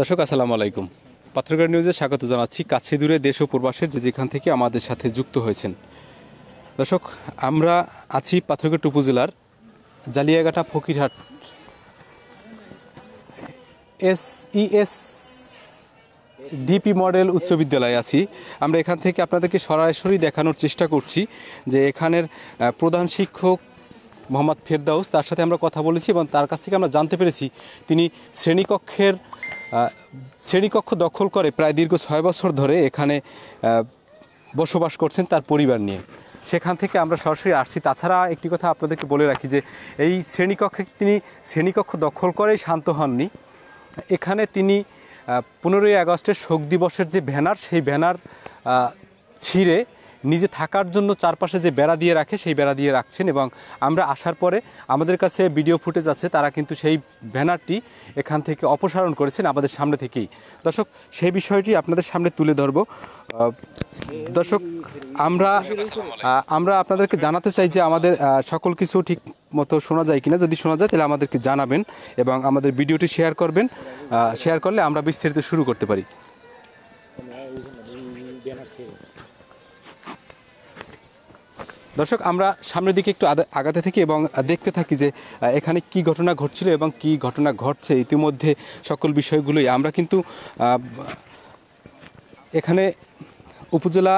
দর্শক আসসালামু আলাইকুম পাত্রকার নিউজে স্বাগত জানাচ্ছি কাছে দূরে দেশ ও প্রবাসের যে যেখান থেকে আমাদের সাথে যুক্ত হয়েছেন দর্শক আমরা আছি পাত্রকার টুপু জেলার Jaliaghata Fakirhat S ES DP model উচ্চ বিদ্যালয়ে আছি আমরা এখান থেকে আপনাদেরকে সরাসরি দেখানোর চেষ্টা করছি যে এখানের প্রধান শিক্ষক মোহাম্মদ ফেরদাউস তার সাথে আমরা কথা বলেছি এবং তার কাছ থেকে আমরা জানতে পেরেছি তিনি শ্রেণীকক্ষের শ্রেণীকক্ষ দখল করে প্রায় দীর্ঘ ছয় বছর ধরে এখানে বসবাস করছেন তার পরিবার নিয়ে সেখান থেকে আমরা সরাসরি আসছি তাছাড়া একটি কথা আপনাদেরকে বলে রাখি যে এই শ্রেণীকক্ষে তিনি শ্রেণীকক্ষ দখল করেই শান্ত হননি এখানে তিনি পনেরোই আগস্টের শোক দিবসের যে ব্যানার সেই ব্যানার ছিঁড়ে নিজে থাকার জন্য চারপাশে যে বেড়া দিয়ে রাখে সেই বেড়া দিয়ে রাখছেন এবং আমরা আসার পরে আমাদের কাছে ভিডিও ফুটেজ আছে তারা কিন্তু সেই ব্যানারটি এখান থেকে অপসারণ করেছেন আমাদের সামনে থেকেই দর্শক সেই বিষয়টি আপনাদের সামনে তুলে ধরব দর্শক আমরা আমরা আপনাদেরকে জানাতে চাই যে আমাদের সকল কিছু ঠিক মতো শোনা যায় কিনা যদি শোনা যায় তাহলে আমাদেরকে জানাবেন এবং আমাদের ভিডিওটি শেয়ার করবেন শেয়ার করলে আমরা বিস্তারিত শুরু করতে পারি দর্শক আমরা সামনের দিকে একটু আগাতে থাকি এবং দেখতে থাকি যে এখানে কি ঘটনা ঘটছিল এবং কি ঘটনা ঘটছে ইতিমধ্যে সকল বিষয়গুলোই আমরা কিন্তু এখানে উপজেলা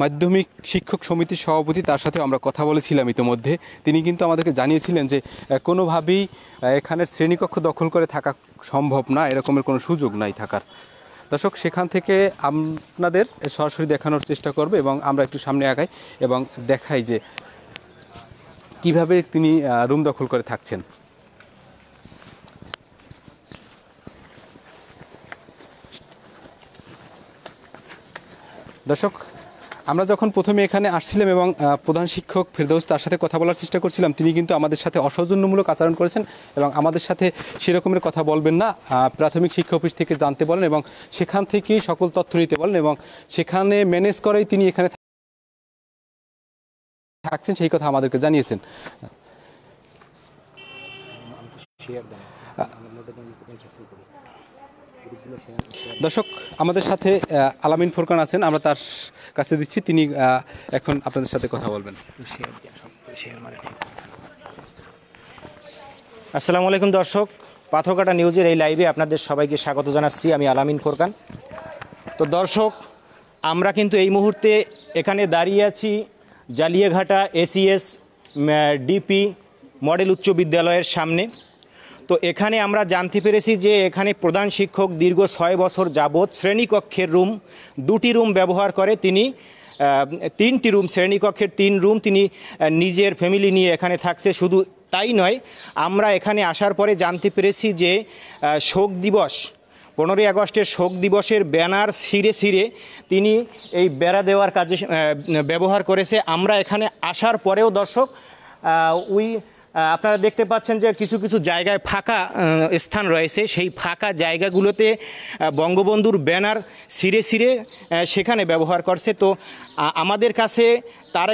মাধ্যমিক শিক্ষক সমিতির সভাপতি তার সাথে আমরা কথা বলেছিলাম ইতিমধ্যে তিনি কিন্তু আমাদেরকে জানিয়েছিলেন যে কোনোভাবেই এখানের শ্রেণীকক্ষ দখল করে থাকা সম্ভব না এরকমের কোনো সুযোগ নাই থাকার দর্শক সেখান থেকে আপনাদের সরাসরি দেখানোর চেষ্টা করবে এবং আমরা একটু সামনে আগাই এবং দেখাই যে কিভাবে তিনি রুম দখল করে থাকছেন দর্শক আমরা যখন প্রথমে এখানে আসছিলাম এবং প্রধান শিক্ষক ফেরদৌস তার সাথে কথা বলার চেষ্টা করছিলাম তিনি কিন্তু আমাদের সাথে অসৌজন্যমূলক আচরণ করেছেন এবং আমাদের সাথে সেরকমের কথা বলবেন না প্রাথমিক শিক্ষা অফিস থেকে জানতে বলেন এবং সেখান থেকেই সকল তথ্য নিতে বলেন এবং সেখানে ম্যানেজ করেই তিনি এখানে থাকছেন সেই কথা আমাদেরকে জানিয়েছেন দর্শক আমাদের সাথে আলামিন ফোরকান আছেন আমরা তার কাছে দিচ্ছি তিনি এখন আপনাদের সাথে কথা বলবেন আসসালামু আলাইকুম দর্শক কাটা নিউজের এই লাইভে আপনাদের সবাইকে স্বাগত জানাচ্ছি আমি আলামিন ফোরকান তো দর্শক আমরা কিন্তু এই মুহূর্তে এখানে দাঁড়িয়ে আছি জালিয়াঘাটা এসিএস ডিপি মডেল উচ্চ বিদ্যালয়ের সামনে তো এখানে আমরা জানতে পেরেছি যে এখানে প্রধান শিক্ষক দীর্ঘ ছয় বছর যাবৎ শ্রেণীকক্ষের রুম দুটি রুম ব্যবহার করে তিনি তিনটি রুম শ্রেণীকক্ষের তিন রুম তিনি নিজের ফ্যামিলি নিয়ে এখানে থাকছে শুধু তাই নয় আমরা এখানে আসার পরে জানতে পেরেছি যে শোক দিবস পনেরোই আগস্টের শোক দিবসের ব্যানার সিরে সিরে তিনি এই বেড়া দেওয়ার কাজে ব্যবহার করেছে আমরা এখানে আসার পরেও দর্শক উই আপনারা দেখতে পাচ্ছেন যে কিছু কিছু জায়গায় ফাঁকা স্থান রয়েছে সেই ফাঁকা জায়গাগুলোতে বঙ্গবন্ধুর ব্যানার সিরে সিরে সেখানে ব্যবহার করছে তো আমাদের কাছে তার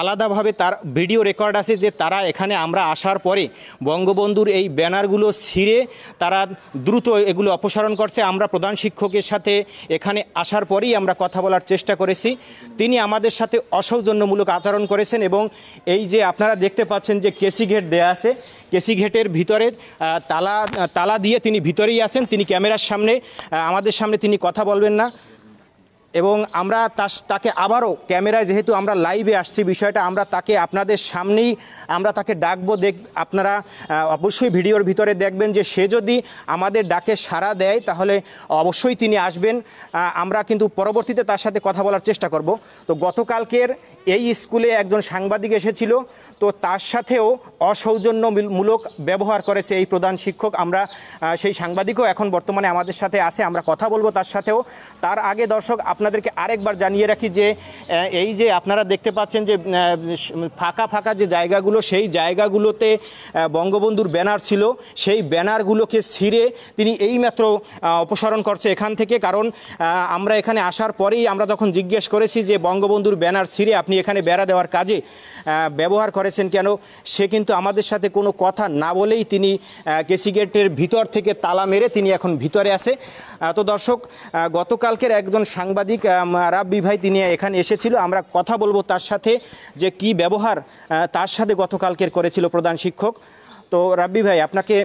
আলাদাভাবে তার ভিডিও রেকর্ড আছে যে তারা এখানে আমরা আসার পরে বঙ্গবন্ধুর এই ব্যানারগুলো ছিঁড়ে তারা দ্রুত এগুলো অপসারণ করছে আমরা প্রধান শিক্ষকের সাথে এখানে আসার পরেই আমরা কথা বলার চেষ্টা করেছি তিনি আমাদের সাথে অসৌজন্যমূলক আচরণ করেছেন এবং এই যে আপনারা দেখতে পাচ্ছেন যে কেসি ঘেট দেয়া আছে কেসি ঘেটের ভিতরে তালা তালা দিয়ে তিনি ভিতরেই আছেন তিনি ক্যামেরার সামনে আমাদের সামনে তিনি কথা বলবেন না এবং আমরা তাকে আবারও ক্যামেরায় যেহেতু আমরা লাইভে আসছি বিষয়টা আমরা তাকে আপনাদের সামনেই আমরা তাকে ডাকবো দেখ আপনারা অবশ্যই ভিডিওর ভিতরে দেখবেন যে সে যদি আমাদের ডাকে সাড়া দেয় তাহলে অবশ্যই তিনি আসবেন আমরা কিন্তু পরবর্তীতে তার সাথে কথা বলার চেষ্টা করব তো গতকালকের এই স্কুলে একজন সাংবাদিক এসেছিল তো তার সাথেও অসৌজন্যমূলক ব্যবহার করেছে এই প্রধান শিক্ষক আমরা সেই সাংবাদিকও এখন বর্তমানে আমাদের সাথে আছে আমরা কথা বলবো তার সাথেও তার আগে দর্শক আপনাদেরকে আরেকবার জানিয়ে রাখি যে এই যে আপনারা দেখতে পাচ্ছেন যে ফাঁকা ফাঁকা যে জায়গাগুলো সেই জায়গাগুলোতে বঙ্গবন্ধুর ব্যানার ছিল সেই ব্যানারগুলোকে ছিঁড়ে তিনি এইমাত্র অপসারণ করছে এখান থেকে কারণ আমরা এখানে আসার পরেই আমরা তখন জিজ্ঞেস করেছি যে বঙ্গবন্ধুর ব্যানার ছিঁড়ে আপনি এখানে বেড়া দেওয়ার কাজে ব্যবহার করেছেন কেন সে কিন্তু আমাদের সাথে কোনো কথা না বলেই তিনি কেসিগেটের ভিতর থেকে তালা মেরে তিনি এখন ভিতরে আছে তো দর্শক গতকালকের একজন সাংবাদিক রাব্বি ভাই তিনি এখানে এসেছিল আমরা কথা বলবো তার সাথে যে কি ব্যবহার তার সাথে গতকালকের করেছিল প্রধান শিক্ষক তো রাব্বি ভাই আপনাকে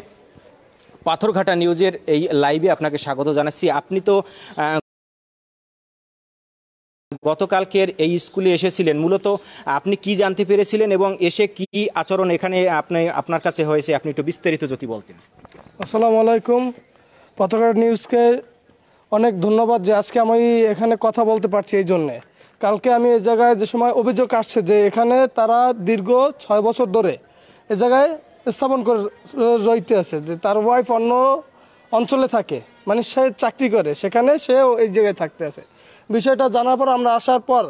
পাথরঘাটা নিউজের এই লাইভে আপনাকে স্বাগত জানাচ্ছি আপনি তো গতকালকের এই স্কুলে এসেছিলেন মূলত আপনি কি জানতে পেরেছিলেন এবং এসে কি আচরণ এখানে আপনি আপনার কাছে হয়েছে আপনি একটু বিস্তারিত যদি বলতেন আসসালামু আলাইকুম পত্রকার নিউজকে অনেক ধন্যবাদ যে আজকে আমি এখানে কথা বলতে পারছি এই জন্যে কালকে আমি এই জায়গায় যে সময় অভিযোগ আসছে যে এখানে তারা দীর্ঘ ছয় বছর ধরে এ জায়গায় স্থাপন করে রইতে আছে যে তার ওয়াইফ অন্য অঞ্চলে থাকে মানে সে চাকরি করে সেখানে সে এই জায়গায় থাকতে আছে বিষয়টা জানার পর আমরা আসার পর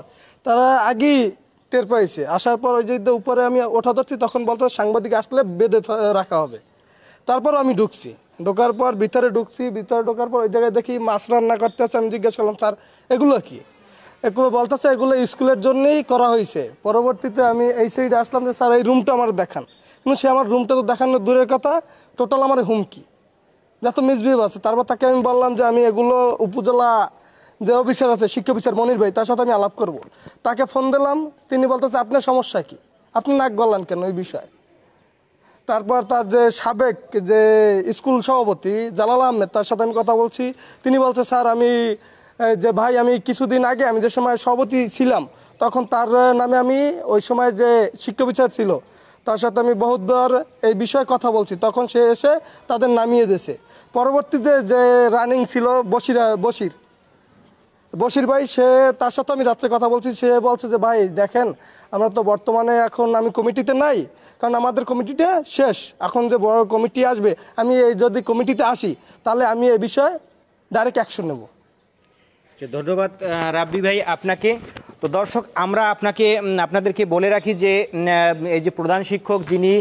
তারা আগেই টের পাইছে আসার পর ওই যে উপরে আমি ওঠা ধরছি তখন বলতো সাংবাদিক আসলে বেঁধে রাখা হবে তারপর আমি ঢুকছি ঢোকার পর ভিতরে ঢুকছি ভিতরে ঢোকার পর ওই জায়গায় দেখি মাছ রান্না আছে আমি জিজ্ঞেস করলাম স্যার এগুলো কি এগুলো বলতেছে এগুলো স্কুলের জন্যেই করা হয়েছে পরবর্তীতে আমি এই সাইডে আসলাম যে স্যার এই রুমটা আমার দেখান কিন্তু সে আমার রুমটা তো দেখানো দূরের কথা টোটাল আমার হুমকি যত মিসবিহেভ আছে তারপর তাকে আমি বললাম যে আমি এগুলো উপজেলা যে অফিসার আছে শিক্ষা অফিসার মনির ভাই তার সাথে আমি আলাপ করব তাকে ফোন দিলাম তিনি বলতেছে আপনার সমস্যা কি আপনি নাক গলান কেন ওই বিষয়ে তারপর তার যে সাবেক যে স্কুল সভাপতি জালাল আহমেদ তার সাথে আমি কথা বলছি তিনি বলছে স্যার আমি যে ভাই আমি কিছুদিন আগে আমি যে সময় সভাপতি ছিলাম তখন তার নামে আমি ওই সময় যে শিক্ষা বিচার ছিল তার সাথে আমি বহুতবার এই বিষয়ে কথা বলছি তখন সে এসে তাদের নামিয়ে দিয়েছে পরবর্তীতে যে রানিং ছিল বসির বসির বশির ভাই সে তার সাথে আমি রাত্রে কথা বলছি সে বলছে যে ভাই দেখেন আমরা তো বর্তমানে এখন আমি কমিটিতে নাই কারণ আমাদের কমিটিটা শেষ এখন যে বড় কমিটি আসবে আমি এই যদি কমিটিতে আসি তাহলে আমি এই বিষয়ে ডাইরেক্ট অ্যাকশন নেব ধন্যবাদ রাবি ভাই আপনাকে তো দর্শক আমরা আপনাকে আপনাদেরকে বলে রাখি যে এই যে প্রধান শিক্ষক যিনি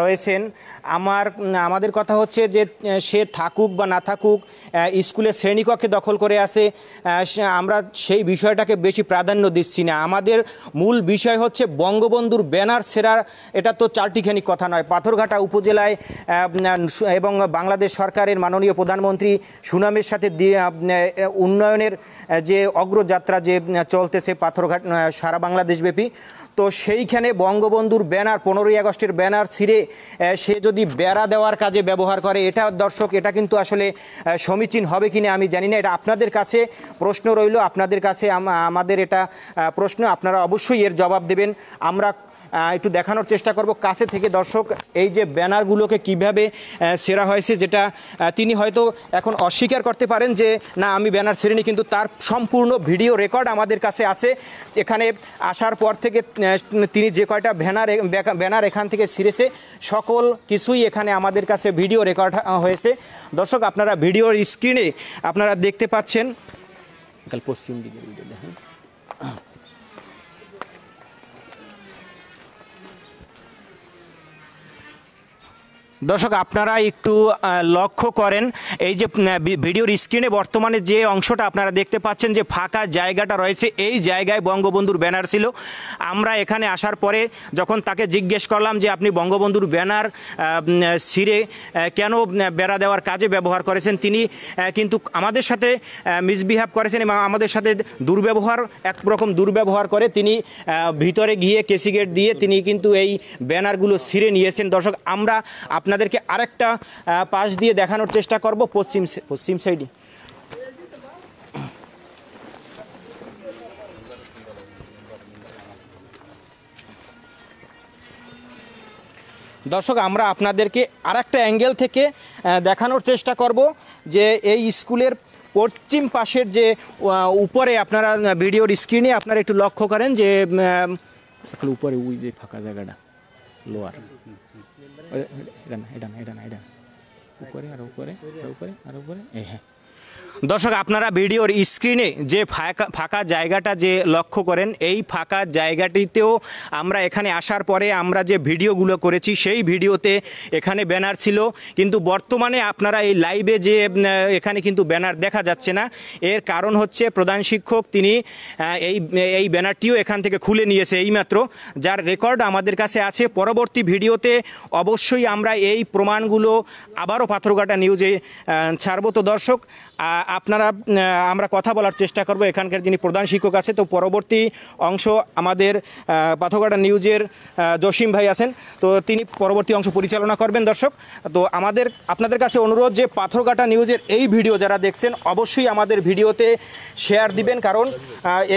রয়েছেন আমার আমাদের কথা হচ্ছে যে সে থাকুক বা না থাকুক স্কুলে শ্রেণীকক্ষে দখল করে আসে আমরা সেই বিষয়টাকে বেশি প্রাধান্য দিচ্ছি না আমাদের মূল বিষয় হচ্ছে বঙ্গবন্ধুর ব্যানার সেরার এটা তো চারটিখানি কথা নয় পাথরঘাটা উপজেলায় এবং বাংলাদেশ সরকারের মাননীয় প্রধানমন্ত্রী সুনামের সাথে উন্নয়নের যে অগ্রযাত্রা যে চলতেছে পাথরঘাট সারা বাংলাদেশব্যাপী তো সেইখানে বঙ্গবন্ধুর ব্যানার পনেরোই আগস্টের ব্যানার ছিঁড়ে সে যদি বেড়া দেওয়ার কাজে ব্যবহার করে এটা দর্শক এটা কিন্তু আসলে সমীচীন হবে কিনা আমি জানি না এটা আপনাদের কাছে প্রশ্ন রইল আপনাদের কাছে আমাদের এটা প্রশ্ন আপনারা অবশ্যই এর জবাব দেবেন আমরা একটু দেখানোর চেষ্টা করব কাছে থেকে দর্শক এই যে ব্যানারগুলোকে কিভাবে সেরা হয়েছে যেটা তিনি হয়তো এখন অস্বীকার করতে পারেন যে না আমি ব্যানার ছেড়িনি কিন্তু তার সম্পূর্ণ ভিডিও রেকর্ড আমাদের কাছে আছে এখানে আসার পর থেকে তিনি যে কয়টা ব্যানার ব্যানার এখান থেকে ছিঁড়েছে সকল কিছুই এখানে আমাদের কাছে ভিডিও রেকর্ড হয়েছে দর্শক আপনারা ভিডিওর স্ক্রিনে আপনারা দেখতে পাচ্ছেন কাল পশ্চিম দিকে দেখেন দর্শক আপনারা একটু লক্ষ্য করেন এই যে ভিডিওর স্ক্রিনে বর্তমানে যে অংশটা আপনারা দেখতে পাচ্ছেন যে ফাঁকা জায়গাটা রয়েছে এই জায়গায় বঙ্গবন্ধুর ব্যানার ছিল আমরা এখানে আসার পরে যখন তাকে জিজ্ঞেস করলাম যে আপনি বঙ্গবন্ধুর ব্যানার ছিঁড়ে কেন বেড়া দেওয়ার কাজে ব্যবহার করেছেন তিনি কিন্তু আমাদের সাথে মিসবিহেভ করেছেন এবং আমাদের সাথে দুর্ব্যবহার এক রকম দুর্ব্যবহার করে তিনি ভিতরে গিয়ে কেসিগেট দিয়ে তিনি কিন্তু এই ব্যানারগুলো ছিঁড়ে নিয়েছেন দর্শক আমরা আপনার আপনাদেরকে আরেকটা পাশ দিয়ে দেখানোর চেষ্টা করব পশ্চিম পশ্চিম সাইডে দর্শক আমরা আপনাদেরকে আর একটা অ্যাঙ্গেল থেকে দেখানোর চেষ্টা করব যে এই স্কুলের পশ্চিম পাশের যে উপরে আপনারা ভিডিওর স্ক্রিনে আপনারা একটু লক্ষ্য করেন যে উপরে ওই যে ফাঁকা জায়গাটা লোয়ার এটা না এটা না এটা না এটা উপরে আর উপরে উপরে আর উপরে হ্যাঁ দর্শক আপনারা ভিডিওর স্ক্রিনে যে ফাঁকা ফাঁকা জায়গাটা যে লক্ষ্য করেন এই ফাঁকা জায়গাটিতেও আমরা এখানে আসার পরে আমরা যে ভিডিওগুলো করেছি সেই ভিডিওতে এখানে ব্যানার ছিল কিন্তু বর্তমানে আপনারা এই লাইভে যে এখানে কিন্তু ব্যানার দেখা যাচ্ছে না এর কারণ হচ্ছে প্রধান শিক্ষক তিনি এই এই ব্যানারটিও এখান থেকে খুলে নিয়েছে এইমাত্র যার রেকর্ড আমাদের কাছে আছে পরবর্তী ভিডিওতে অবশ্যই আমরা এই প্রমাণগুলো আবারও পাথরঘাটা নিউজে ছাড়ব তো দর্শক আপনারা আমরা কথা বলার চেষ্টা করব এখানকার যিনি প্রধান শিক্ষক আছে তো পরবর্তী অংশ আমাদের পাথরঘাটা নিউজের জসিম ভাই আছেন তো তিনি পরবর্তী অংশ পরিচালনা করবেন দর্শক তো আমাদের আপনাদের কাছে অনুরোধ যে পাথরঘাটা নিউজের এই ভিডিও যারা দেখছেন অবশ্যই আমাদের ভিডিওতে শেয়ার দিবেন কারণ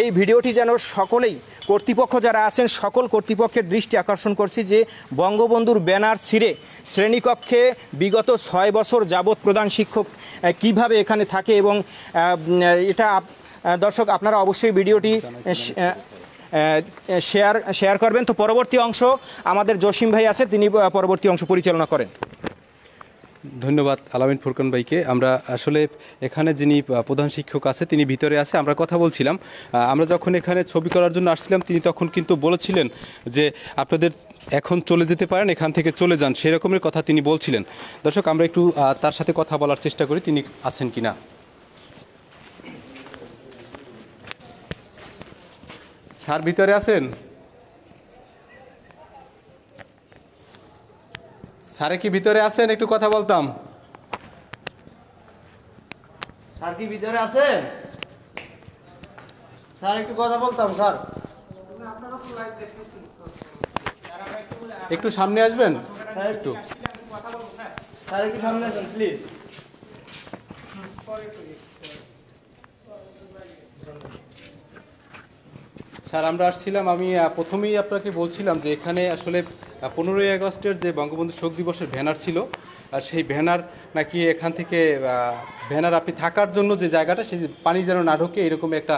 এই ভিডিওটি যেন সকলেই কর্তৃপক্ষ যারা আছেন সকল কর্তৃপক্ষের দৃষ্টি আকর্ষণ করছি যে বঙ্গবন্ধুর ব্যানার ছিঁড়ে শ্রেণীকক্ষে বিগত ছয় বছর যাবৎ প্রধান শিক্ষক কিভাবে এখানে থাকে এবং এটা দর্শক আপনারা অবশ্যই ভিডিওটি শেয়ার শেয়ার করবেন তো পরবর্তী অংশ আমাদের জসিম ভাই আছে তিনি পরবর্তী অংশ পরিচালনা করেন ধন্যবাদ আলামিন ফুরকান ভাইকে আমরা আসলে এখানে যিনি প্রধান শিক্ষক আছে তিনি ভিতরে আছে আমরা কথা বলছিলাম আমরা যখন এখানে ছবি করার জন্য আসছিলাম তিনি তখন কিন্তু বলেছিলেন যে আপনাদের এখন চলে যেতে পারেন এখান থেকে চলে যান সেই রকমের কথা তিনি বলছিলেন দর্শক আমরা একটু তার সাথে কথা বলার চেষ্টা করি তিনি আছেন কি না স্যার ভিতরে আছেন স্যারে কি ভিতরে আছেন একটু কথা বলতাম স্যার কি ভিতরে আছেন স্যার একটু কথা বলতাম স্যার একটু সামনে আসবেন একটু স্যার একটু সামনে আসবেন প্লিজ স্যার আমরা আসছিলাম আমি প্রথমেই আপনাকে বলছিলাম যে এখানে আসলে পনেরোই আগস্টের যে বঙ্গবন্ধু শোক দিবসের ভ্যানার ছিল আর সেই ভ্যানার নাকি এখান থেকে ভ্যানার আপনি থাকার জন্য যে জায়গাটা সেই পানি যেন না ঢোকে এরকম একটা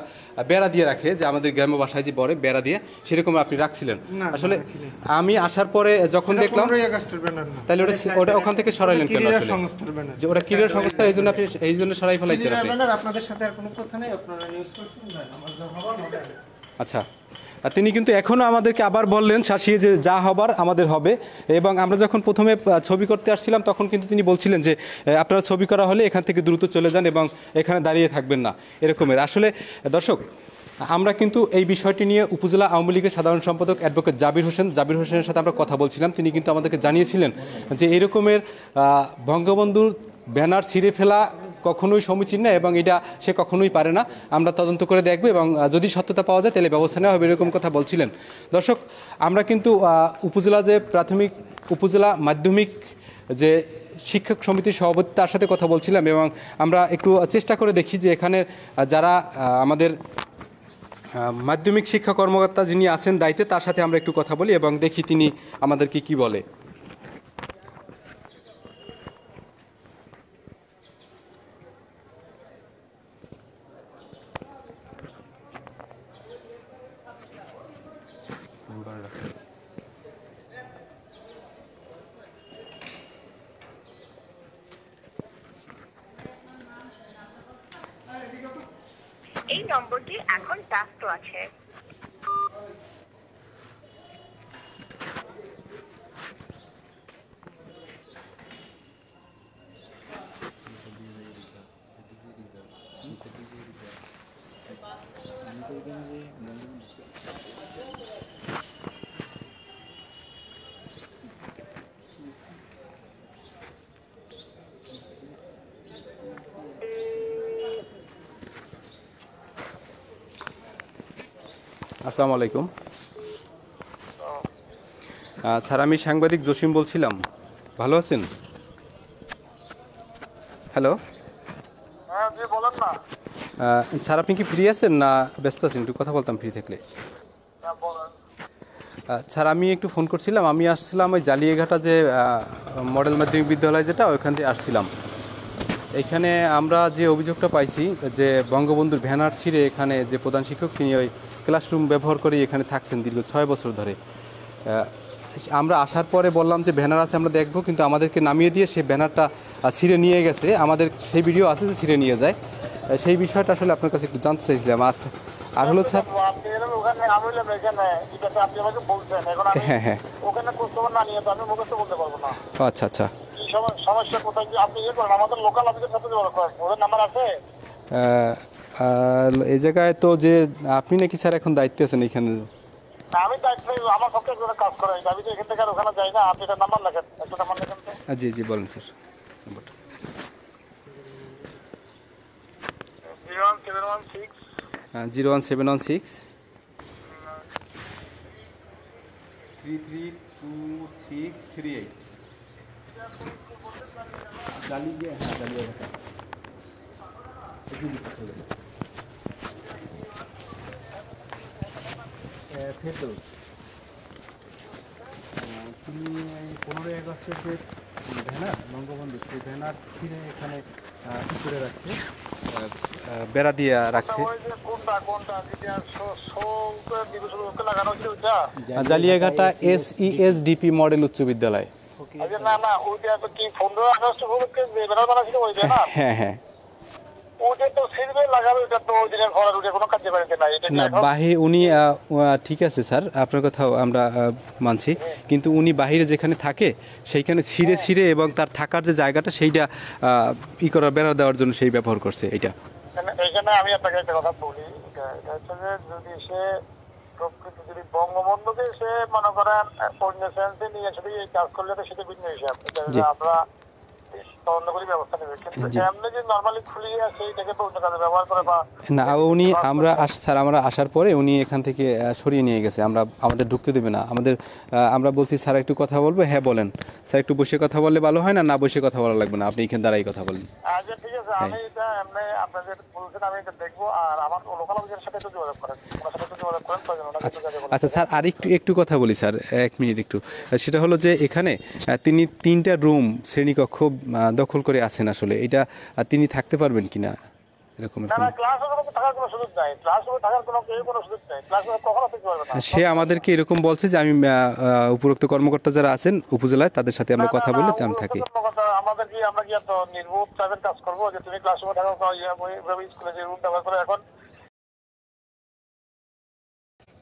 বেড়া দিয়ে রাখে যে আমাদের গ্রাম্য বাসায় যে বড় বেড়া দিয়ে সেরকম আপনি রাখছিলেন আসলে আমি আসার পরে যখন দেখলাম তাহলে ওটা মানে ওটা ওখান থেকে সরাইলেন যে ওটা ক্রীড়া সংস্থা এই জন্য আপনি এই জন্য সরাই ফেলাইছেন আপনাদের সাথে আর কোনো কথা নেই আপনারা নিউজ করছেন আচ্ছা তিনি কিন্তু এখনও আমাদেরকে আবার বললেন শাসিয়ে যে যা হবার আমাদের হবে এবং আমরা যখন প্রথমে ছবি করতে আসছিলাম তখন কিন্তু তিনি বলছিলেন যে আপনারা ছবি করা হলে এখান থেকে দ্রুত চলে যান এবং এখানে দাঁড়িয়ে থাকবেন না এরকমের আসলে দর্শক আমরা কিন্তু এই বিষয়টি নিয়ে উপজেলা আওয়ামী লীগের সাধারণ সম্পাদক অ্যাডভোকেট জাবির হোসেন জাবির হোসেনের সাথে আমরা কথা বলছিলাম তিনি কিন্তু আমাদেরকে জানিয়েছিলেন যে এরকমের বঙ্গবন্ধুর ব্যানার ছিঁড়ে ফেলা কখনোই সমীচীন না এবং এটা সে কখনোই পারে না আমরা তদন্ত করে দেখব এবং যদি সত্যতা পাওয়া যায় তাহলে ব্যবস্থা নেওয়া হবে এরকম কথা বলছিলেন দর্শক আমরা কিন্তু উপজেলা যে প্রাথমিক উপজেলা মাধ্যমিক যে শিক্ষক সমিতির সভাপতি তার সাথে কথা বলছিলাম এবং আমরা একটু চেষ্টা করে দেখি যে এখানে যারা আমাদের মাধ্যমিক শিক্ষা কর্মকর্তা যিনি আছেন দায়িত্বে তার সাথে আমরা একটু কথা বলি এবং দেখি তিনি আমাদেরকে কি বলে এই নম্বরটি এখন ব্যস্ত আছে আসসালামু আলাইকুম স্যার আমি সাংবাদিক জসিম বলছিলাম ভালো আছেন হ্যালো হ্যাঁ, স্যার আপনি কি ফ্রি আছেন না ব্যস্ত আছেন একটু কথা বলতাম ফ্রি থাকলে হ্যাঁ, স্যার আমি একটু ফোন করছিলাম আমি আসছিলাম ওই জালিয়াঘাটা যে মডেল মাধ্যমিক বিদ্যালয় যেটা ওইখান থেকে আসছিলাম এখানে আমরা যে অভিযোগটা পাইছি যে বঙ্গবন্ধুর ভ্যানার ছিঁড়ে এখানে যে প্রধান শিক্ষক তিনি ওই ক্লাসরুম ব্যবহার করে এখানে থাকছেন দীর্ঘ ছয় বছর ধরে আমরা আসার পরে বললাম যে ব্যানার আছে আমরা দেখব কিন্তু আমাদেরকে নামিয়ে দিয়ে সেই ব্যানারটা ছিঁড়ে নিয়ে গেছে আমাদের সেই ভিডিও আছে যে ছিঁড়ে নিয়ে যায় সেই বিষয়টা আসলে আপনার কাছে একটু জানতে চাইছিলাম আচ্ছা আর হলো স্যার হ্যাঁ হ্যাঁ আচ্ছা আচ্ছা সমস্যা কোথায় আপনি ইয়ে করেন আমাদের লোকাল অফিসের সাথে যোগাযোগ করেন ওদের নাম্বার আছে আর এই জায়গায় তো যে আপনি নাকি স্যার এখন দায়িত্ব আছেন এখানে আমি দায়িত্বে আমার সবচেয়ে করে কাজ করে আমি তো এখান থেকে আর ওখানে যাই না আপনি এটা নাম্বার লেখেন একটা জি জি বলেন স্যার নাম্বারটা হ্যাঁ, zero one seven one six three three two six three eight ডালিয়ে হ্যাঁ ফেরদৌস তিনি এই পনেরোই আগস্টের যে ভ্যানার বঙ্গবন্ধু সেই ভ্যানার ছিঁড়ে এখানে কী করে রাখছে বেড়া দিয়ে রাখছে Jaliaghata S E S DP model উচ্চ বিদ্যালয় আচ্ছা, হ্যাঁ হ্যাঁ না বাহির উনি ঠিক আছে স্যার আপনার কথাও আমরা মানছি কিন্তু উনি বাহিরে যেখানে থাকে সেইখানে ছিঁড়ে হ্যাঁ। ছিঁড়ে এবং তার থাকার যে জায়গাটা সেইটা ই করার বেড়া দেওয়ার জন্য সেই ব্যবহার করছে এটা এখানে আমি আপনাকে একটা কথা বলি এটা হচ্ছে যদি সে প্রকৃতি যদি বঙ্গবন্ধুকে সে মনে করেন অন্য নিয়ে আসলে কাজ করলে তো সেটা ভিন্ন হিসাব আমরা না উনি আমরা স্যার আমরা আসার পরে উনি এখান থেকে সরিয়ে নিয়ে গেছে আমরা আমাদের ঢুকতে দেবে না আমাদের আমরা বলছি স্যার একটু কথা বলবো হ্যাঁ বলেন স্যার একটু বসে কথা বললে ভালো হয় না না বসে কথা বলা লাগবে না আপনি কথা বলেন আচ্ছা, হ্যাঁ। আচ্ছা, আচ্ছা স্যার আর একটু একটু কথা বলি স্যার এক মিনিট একটু সেটা হলো যে এখানে তিনি তিনটা রুম শ্রেণীকক্ষ দখল করে আছেন আসলে এটা তিনি থাকতে পারবেন কিনা না এরকম সে আমাদেরকে এরকম বলছে যে আমি উপরোক্ত কর্মকর্তা যারা আছেন উপজেলায় তাদের সাথে আমরা কথা বললে আমি থাকি আমাদের কি আমরা কি এত নির্ভুল কাজ করবো যে তুমি ক্লাস থাকো স্কুলে যে রুম ব্যবহার করো এখন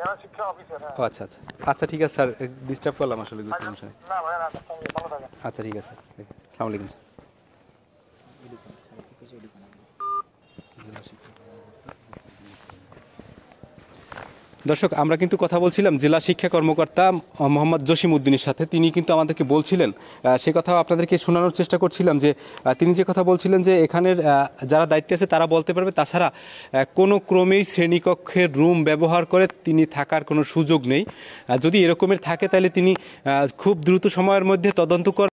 হ্যাঁ। ও আচ্ছা আচ্ছা আচ্ছা ঠিক আছে স্যার ডিস্টার্ব করলাম আসলে দুটো আচ্ছা, সমস্যা আচ্ছা ঠিক আছে আসসালামু আলাইকুম স্যার দর্শক আমরা কিন্তু কথা বলছিলাম জেলা শিক্ষা কর্মকর্তা মোহাম্মদ জসিম উদ্দিনের সাথে তিনি কিন্তু আমাদেরকে বলছিলেন সে কথা আপনাদেরকে শোনানোর চেষ্টা করছিলাম যে তিনি যে কথা বলছিলেন যে এখানের যারা দায়িত্বে আছে তারা বলতে পারবে তাছাড়া কোনো ক্রমেই শ্রেণীকক্ষের রুম ব্যবহার করে তিনি থাকার কোনো সুযোগ নেই যদি এরকমের থাকে তাহলে তিনি খুব দ্রুত সময়ের মধ্যে তদন্ত